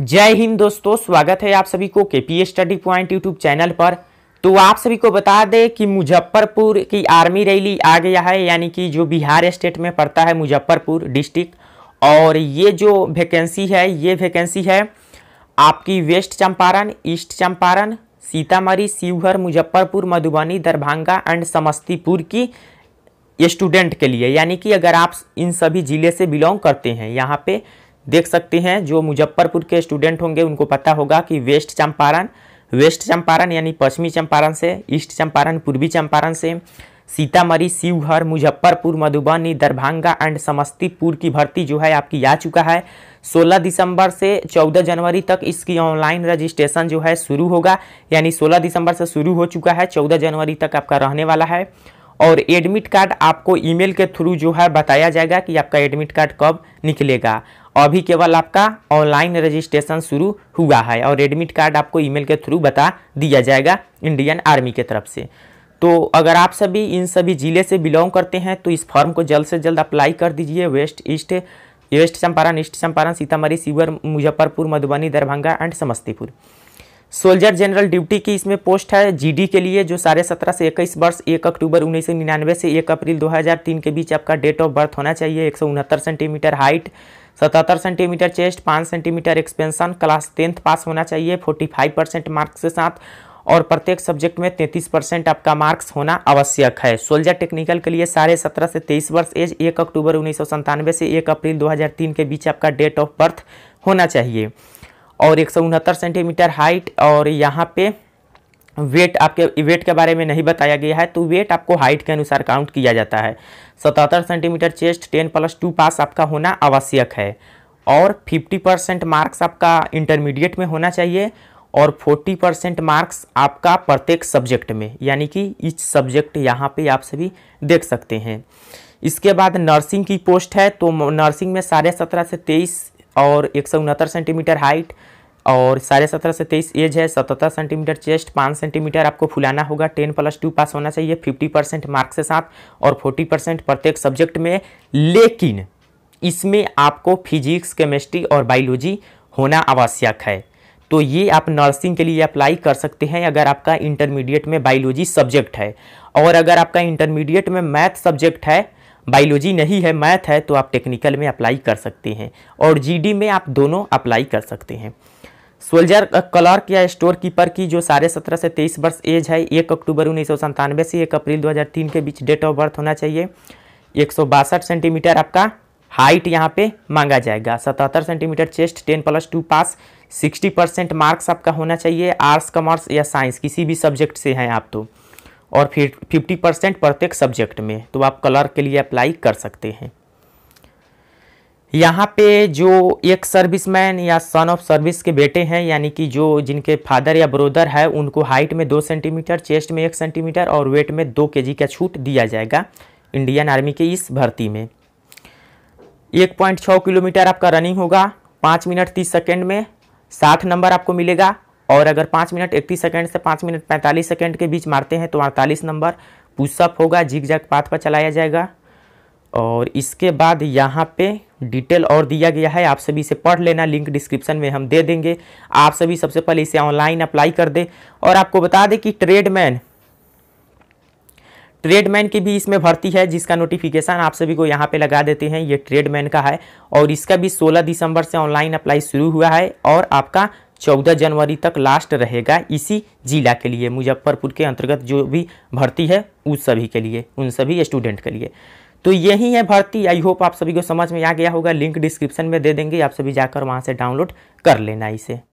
जय हिंद दोस्तों स्वागत है आप सभी को K P study point YouTube channel पर तो आप सभी को बता दें कि मुजफ्फरपुर की आर्मी रैली आ गया है यानी कि जो बिहार स्टेट में पड़ता है मुजफ्फरपुर डिस्ट्रिक्ट और ये जो वैकेंसी है ये वैकेंसी है आपकी west Champaran east Champaran Sitamarhi Sheohar Muzaffarpur Madhubani Darbhanga and Samastipur की स्टूडेंट के लिए यानी कि अगर आप इन सभी ज़िले से बिलोंग करते हैं यहाँ पर देख सकते हैं जो मुजफ्फरपुर के स्टूडेंट होंगे उनको पता होगा कि वेस्ट चंपारण वेस्ट चंपारण यानी पश्चिमी चंपारण से ईस्ट चंपारण पूर्वी चंपारण से सीतामढ़ी शिवहर मुजफ्फरपुर मधुबनी दरभंगा एंड समस्तीपुर की भर्ती जो है आपकी आ चुका है 16 दिसंबर से 14 जनवरी तक इसकी ऑनलाइन रजिस्ट्रेशन जो है शुरू होगा यानी 16 दिसंबर से शुरू हो चुका है 14 जनवरी तक आपका रहने वाला है और एडमिट कार्ड आपको ईमेल के थ्रू जो है बताया जाएगा कि आपका एडमिट कार्ड कब निकलेगा अभी केवल आपका ऑनलाइन रजिस्ट्रेशन शुरू हुआ है और एडमिट कार्ड आपको ईमेल के थ्रू बता दिया जाएगा इंडियन आर्मी के तरफ से तो अगर आप सभी इन सभी ज़िले से बिलोंग करते हैं तो इस फॉर्म को जल्द से जल्द अप्लाई कर दीजिए west east west Champaran east Champaran Sitamarhi Sheohar Muzaffarpur Madhubani Darbhanga and Samastipur soldier general duty की इसमें पोस्ट है जीडी के लिए जो साढ़े सत्रह से इक्कीस वर्ष एक अक्टूबर उन्नीस से एक अप्रैल 2003 के बीच आपका डेट ऑफ बर्थ होना चाहिए एक सेंटीमीटर हाइट सतहत्तर सेंटीमीटर चेस्ट पाँच centimetre expansion class tenth pass होना चाहिए फोर्टी फाइव परसेंट मार्क्स के साथ और प्रत्येक सब्जेक्ट में तैंतीस परसेंट आपका मार्क्स होना आवश्यक है सोल्जर टेक्निकल के लिए साढ़े सत्रह से तेईस वर्ष एज एक अक्टूबर उन्नीस से एक अप्रैल 2003 के बीच आपका डेट ऑफ बर्थ होना चाहिए और एक सेंटीमीटर हाइट और यहाँ पे वेट आपके वेट के बारे में नहीं बताया गया है तो वेट आपको हाइट के अनुसार काउंट किया जाता है सतहत्तर centimetre chest ten plus two pass आपका होना आवश्यक है और फिफ्टी परसेंट मार्क्स आपका इंटरमीडिएट में होना चाहिए और फोर्टी परसेंट मार्क्स आपका प्रत्येक सब्जेक्ट में यानी कि इस सब्जेक्ट यहाँ पर आप सभी देख सकते हैं इसके बाद नर्सिंग की पोस्ट है तो नर्सिंग में साढ़े सत्रह से तेईस और एक सौ उनहत्तर सेंटीमीटर हाइट और साढ़े सत्रह से तेईस एज है सतहत्तर सेंटीमीटर चेस्ट पाँच सेंटीमीटर आपको फुलाना होगा टेन प्लस टू पास होना चाहिए फिफ्टी परसेंट मार्क्स के साथ और फोर्टी परसेंट प्रत्येक सब्जेक्ट में लेकिन इसमें आपको फिजिक्स केमिस्ट्री और बायोलॉजी होना आवश्यक है तो ये आप नर्सिंग के लिए अप्लाई कर सकते हैं अगर आपका इंटरमीडिएट में बायोलॉजी सब्जेक्ट है और अगर आपका इंटरमीडिएट में मैथ सब्जेक्ट है बायोलॉजी नहीं है मैथ है तो आप टेक्निकल में अप्लाई कर सकते हैं और जीडी में आप दोनों अप्लाई कर सकते हैं सोल्जर क्लर्क या स्टोर कीपर की जो साढ़े सत्रह से तेईस वर्ष एज है एक अक्टूबर उन्नीस से एक अप्रैल 2003 के बीच डेट ऑफ बर्थ होना चाहिए एक सेंटीमीटर आपका हाइट यहाँ पे मांगा जाएगा सतहत्तर centimetre chest ten plus two pass sixty percent marks आपका होना चाहिए आर्ट्स कॉमर्स या साइंस किसी भी सब्जेक्ट से हैं आप तो और फिर फिफ्टी परसेंट प्रत्येक सब्जेक्ट में तो आप कलर के लिए अप्लाई कर सकते हैं यहाँ पे जो एक सर्विसमैन या सन ऑफ सर्विस के बेटे हैं यानी कि जो जिनके फादर या ब्रोदर है उनको हाइट में दो सेंटीमीटर चेस्ट में एक सेंटीमीटर और वेट में दो के का छूट दिया जाएगा इंडियन आर्मी के इस भर्ती में एक पॉइंट छः किलोमीटर आपका रनिंग होगा पाँच मिनट तीस सेकेंड में साठ नंबर आपको मिलेगा और अगर पाँच मिनट इकतीस सेकेंड से पाँच मिनट पैंतालीस सेकेंड के बीच मारते हैं तो अड़तालीस नंबर पुशअप होगा जिग जैग पाथ पर चलाया जाएगा और इसके बाद यहाँ पे डिटेल और दिया गया है आप सभी इसे पढ़ लेना लिंक डिस्क्रिप्शन में हम दे देंगे आप सभी सबसे पहले इसे ऑनलाइन अप्लाई कर दे और आपको बता दें कि ट्रेडमैन ट्रेडमैन की भी इसमें भर्ती है जिसका नोटिफिकेशन आप सभी को यहाँ पे लगा देते हैं ये ट्रेडमैन का है और इसका भी 16 दिसंबर से ऑनलाइन अप्लाई शुरू हुआ है और आपका 14 जनवरी तक लास्ट रहेगा इसी जिला के लिए मुजफ्फरपुर के अंतर्गत जो भी भर्ती है उस सभी के लिए उन सभी स्टूडेंट के लिए तो यही है भर्ती आई होप आप सभी को समझ में आ गया होगा लिंक डिस्क्रिप्शन में दे देंगे आप सभी जाकर वहाँ से डाउनलोड कर लेना इसे